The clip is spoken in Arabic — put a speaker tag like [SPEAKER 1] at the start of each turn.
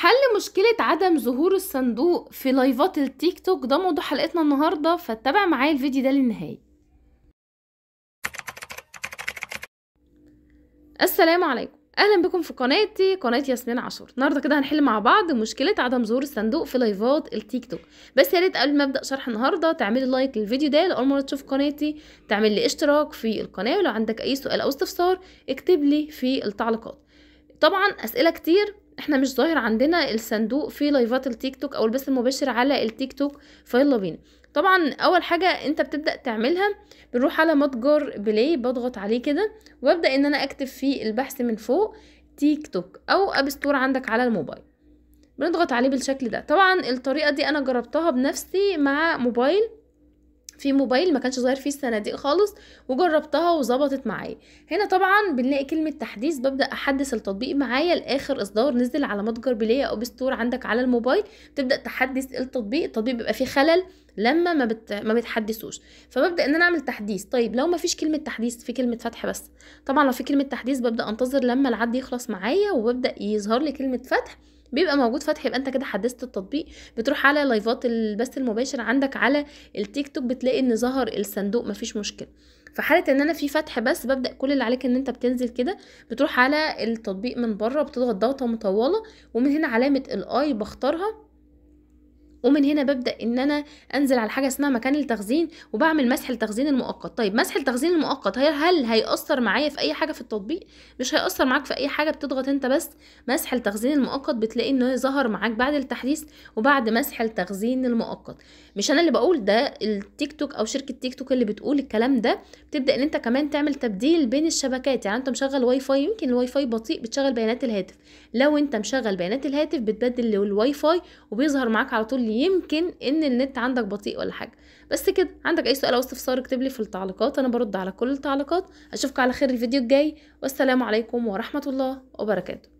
[SPEAKER 1] حل مشكلة عدم ظهور الصندوق في لايفات التيك توك ده موضوع حلقتنا النهاردة فاتبع معايا الفيديو ده للنهاية السلام عليكم اهلا بكم في قناتي قناه ياسمين عاشور النهارده كده هنحل مع بعض مشكله عدم ظهور الصندوق في لايفات التيك توك بس يا ريت قبل ما ابدا شرح النهارده تعملي لايك للفيديو ده لاول مره تشوف قناتي تعمل لي اشتراك في القناه ولو عندك اي سؤال او استفسار اكتب لي في التعليقات طبعا اسئله كتير احنا مش ظاهر عندنا الصندوق في لايفات التيك توك او البث المباشر على التيك توك فيلا بينا طبعا اول حاجه انت بتبدا تعملها بنروح على متجر بلاي بضغط عليه كده وابدا ان انا اكتب في البحث من فوق تيك توك او اب ستور عندك على الموبايل بنضغط عليه بالشكل ده طبعا الطريقه دي انا جربتها بنفسي مع موبايل في موبايل ما كانش ظاهر فيه الصناديق خالص وجربتها وظبطت معايا هنا طبعا بنلاقي كلمه تحديث ببدا احدث التطبيق معايا لاخر اصدار نزل على متجر بلاي او بستور عندك على الموبايل تبدا تحدث التطبيق التطبيق بيبقى فيه خلل لما ما بت... ما بتحدثوش فببدا ان انا اعمل تحديث طيب لو ما فيش كلمه تحديث في كلمه فتح بس طبعا لو في كلمه تحديث ببدا انتظر لما العد يخلص معايا وببدا يظهر لي كلمه فتح بيبقى موجود فتح يبقى انت كده حدثت التطبيق بتروح على لايفات البث المباشر عندك على التيك توك بتلاقي ان ظهر الصندوق مفيش مشكله في حاله ان انا في فتح بس ببدا كل اللي عليك ان انت بتنزل كده بتروح على التطبيق من بره بتضغط ضغطه مطوله ومن هنا علامه الاي بختارها ومن هنا ببدا ان انا انزل على حاجه اسمها مكان التخزين وبعمل مسح التخزين المؤقت طيب مسح التخزين المؤقت هل هيأثر معايا في اي حاجه في التطبيق مش هيأثر معاك في اي حاجه بتضغط انت بس مسح التخزين المؤقت بتلاقي انه ظهر معاك بعد التحديث وبعد مسح التخزين المؤقت مش انا اللي بقول ده التيك توك او شركه تيك توك اللي بتقول الكلام ده بتبدا ان انت كمان تعمل تبديل بين الشبكات يعني انت مشغل واي فاي يمكن الواي فاي بطيء بتشغل بيانات الهاتف لو انت مشغل بيانات الهاتف بتبدل للواي فاي وبيظهر معاك على طول يمكن ان النت عندك بطيء ولا حاجه بس كده عندك اي سؤال او استفسار اكتب لي في التعليقات انا برد على كل التعليقات اشوفك على خير الفيديو الجاي والسلام عليكم ورحمه الله وبركاته